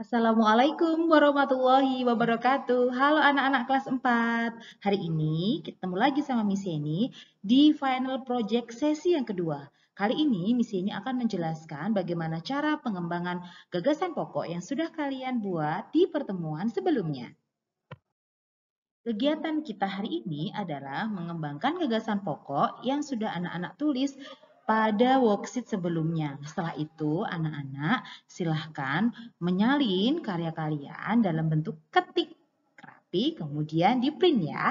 Assalamualaikum warahmatullahi wabarakatuh. Halo anak-anak kelas 4. Hari ini ketemu lagi sama Miss Yeni di final project sesi yang kedua. Kali ini Miss Yeni akan menjelaskan bagaimana cara pengembangan gagasan pokok yang sudah kalian buat di pertemuan sebelumnya. Kegiatan kita hari ini adalah mengembangkan gagasan pokok yang sudah anak-anak tulis pada worksheet sebelumnya. Setelah itu, anak-anak silahkan menyalin karya kalian dalam bentuk ketik rapi, kemudian di print ya.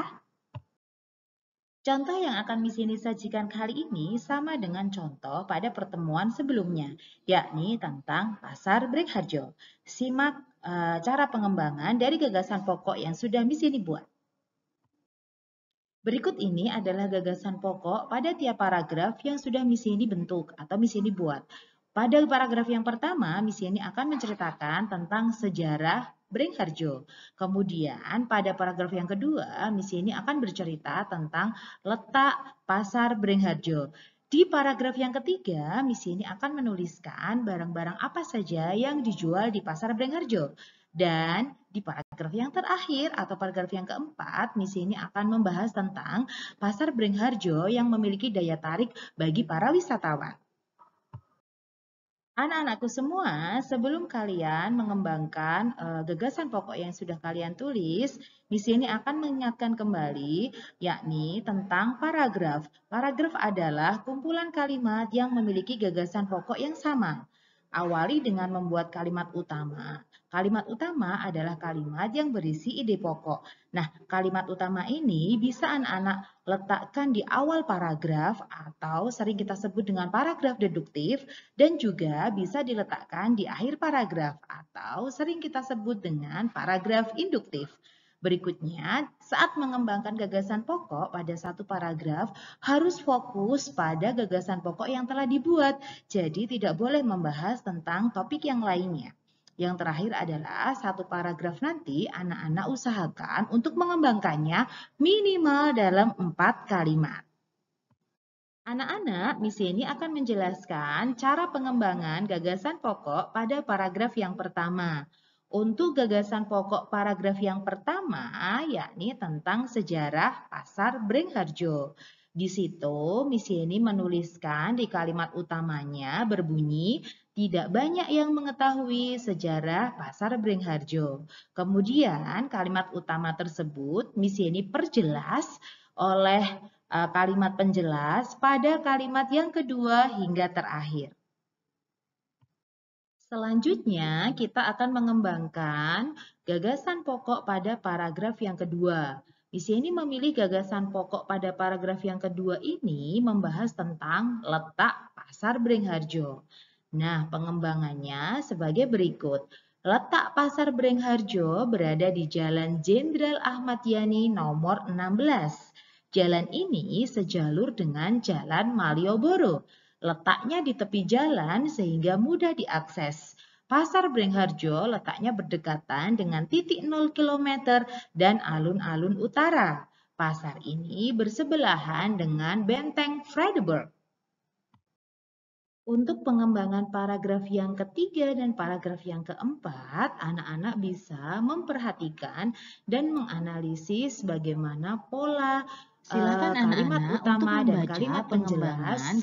Contoh yang akan Miss Yeni sajikan kali ini sama dengan contoh pada pertemuan sebelumnya, yakni tentang Pasar Brekharjo. Simak eh, cara pengembangan dari gagasan pokok yang sudah Miss Yeni buat. Berikut ini adalah gagasan pokok pada tiap paragraf yang sudah misi ini bentuk atau misi ini buat. Pada paragraf yang pertama, misi ini akan menceritakan tentang sejarah Brengharjo. Kemudian pada paragraf yang kedua, misi ini akan bercerita tentang letak pasar Brengharjo. Di paragraf yang ketiga, misi ini akan menuliskan barang-barang apa saja yang dijual di pasar Brengharjo. Dan di paragraf Paragraf yang terakhir atau paragraf yang keempat, misi ini akan membahas tentang Pasar Beringharjo yang memiliki daya tarik bagi para wisatawan. Anak-anakku semua, sebelum kalian mengembangkan e, gagasan pokok yang sudah kalian tulis, misi ini akan mengingatkan kembali, yakni tentang paragraf. Paragraf adalah kumpulan kalimat yang memiliki gagasan pokok yang sama. Awali dengan membuat kalimat utama. Kalimat utama adalah kalimat yang berisi ide pokok. Nah, kalimat utama ini bisa anak-anak letakkan di awal paragraf atau sering kita sebut dengan paragraf deduktif dan juga bisa diletakkan di akhir paragraf atau sering kita sebut dengan paragraf induktif. Berikutnya, saat mengembangkan gagasan pokok pada satu paragraf, harus fokus pada gagasan pokok yang telah dibuat, jadi tidak boleh membahas tentang topik yang lainnya. Yang terakhir adalah satu paragraf nanti anak-anak usahakan untuk mengembangkannya minimal dalam empat kalimat. Anak-anak misi ini akan menjelaskan cara pengembangan gagasan pokok pada paragraf yang pertama. Untuk gagasan pokok paragraf yang pertama, yakni tentang sejarah Pasar Brengharjo, Di situ, misi ini menuliskan di kalimat utamanya berbunyi, tidak banyak yang mengetahui sejarah Pasar Brengharjo". Kemudian, kalimat utama tersebut, misi ini perjelas oleh eh, kalimat penjelas pada kalimat yang kedua hingga terakhir. Selanjutnya, kita akan mengembangkan gagasan pokok pada paragraf yang kedua. Di sini memilih gagasan pokok pada paragraf yang kedua ini membahas tentang letak pasar Brengharjo. Nah, pengembangannya sebagai berikut. Letak pasar Brengharjo berada di Jalan Jenderal Ahmad Yani nomor 16. Jalan ini sejalur dengan Jalan Malioboro. Letaknya di tepi jalan sehingga mudah diakses. Pasar Bringharjo letaknya berdekatan dengan titik 0 km dan alun-alun utara. Pasar ini bersebelahan dengan Benteng Friedberg. Untuk pengembangan paragraf yang ketiga dan paragraf yang keempat, anak-anak bisa memperhatikan dan menganalisis bagaimana pola Silakan uh, eh, kalimat anak utama untuk dan kalimat penjelas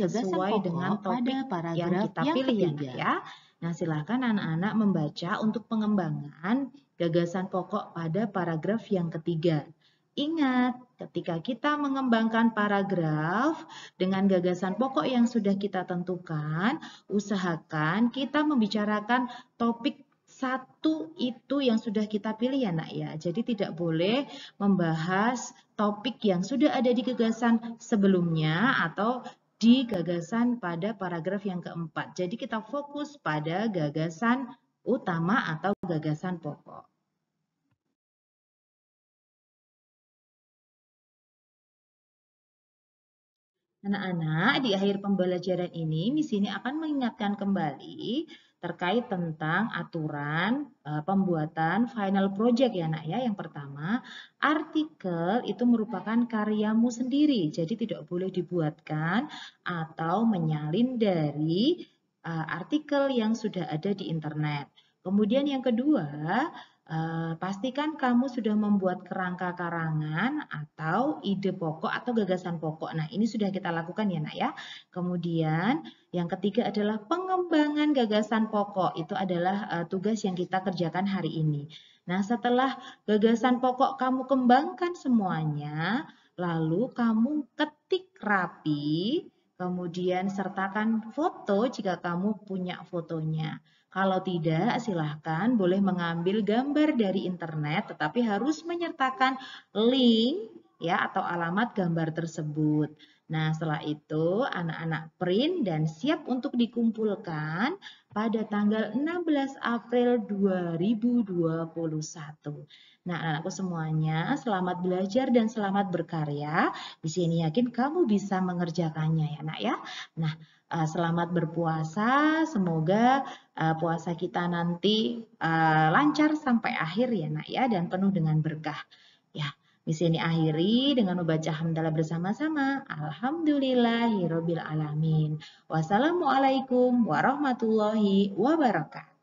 sesuai dengan topik pada yang kita yang pilih ya, ketiga. ya. Nah, silakan anak-anak membaca untuk pengembangan gagasan pokok pada paragraf yang ketiga. Ingat, ketika kita mengembangkan paragraf dengan gagasan pokok yang sudah kita tentukan, usahakan kita membicarakan topik satu itu yang sudah kita pilih ya nak ya. Jadi tidak boleh membahas topik yang sudah ada di gagasan sebelumnya atau di gagasan pada paragraf yang keempat. Jadi kita fokus pada gagasan utama atau gagasan pokok. Anak-anak, di akhir pembelajaran ini, di sini akan mengingatkan kembali terkait tentang aturan e, pembuatan final project ya nak ya. Yang pertama, artikel itu merupakan karyamu sendiri, jadi tidak boleh dibuatkan atau menyalin dari e, artikel yang sudah ada di internet. Kemudian yang kedua, Eh, pastikan kamu sudah membuat kerangka karangan atau ide pokok atau gagasan pokok. Nah, ini sudah kita lakukan ya, Nak ya. Kemudian yang ketiga adalah pengembangan gagasan pokok. Itu adalah eh, tugas yang kita kerjakan hari ini. Nah, setelah gagasan pokok kamu kembangkan semuanya, lalu kamu ketik rapi, kemudian sertakan foto jika kamu punya fotonya. Kalau tidak, silahkan boleh mengambil gambar dari internet, tetapi harus menyertakan link ya atau alamat gambar tersebut. Nah, setelah itu anak-anak print dan siap untuk dikumpulkan pada tanggal 16 April 2021. Nah, anak-anakku semuanya, selamat belajar dan selamat berkarya. Di sini yakin kamu bisa mengerjakannya ya, Nak ya. Nah, eh, selamat berpuasa. Semoga eh, puasa kita nanti eh, lancar sampai akhir ya, Nak ya dan penuh dengan berkah. Ya. Di sini akhiri dengan membaca hamdalah bersama-sama. Alhamdulillahirobbilalamin. Wassalamualaikum warahmatullahi wabarakatuh.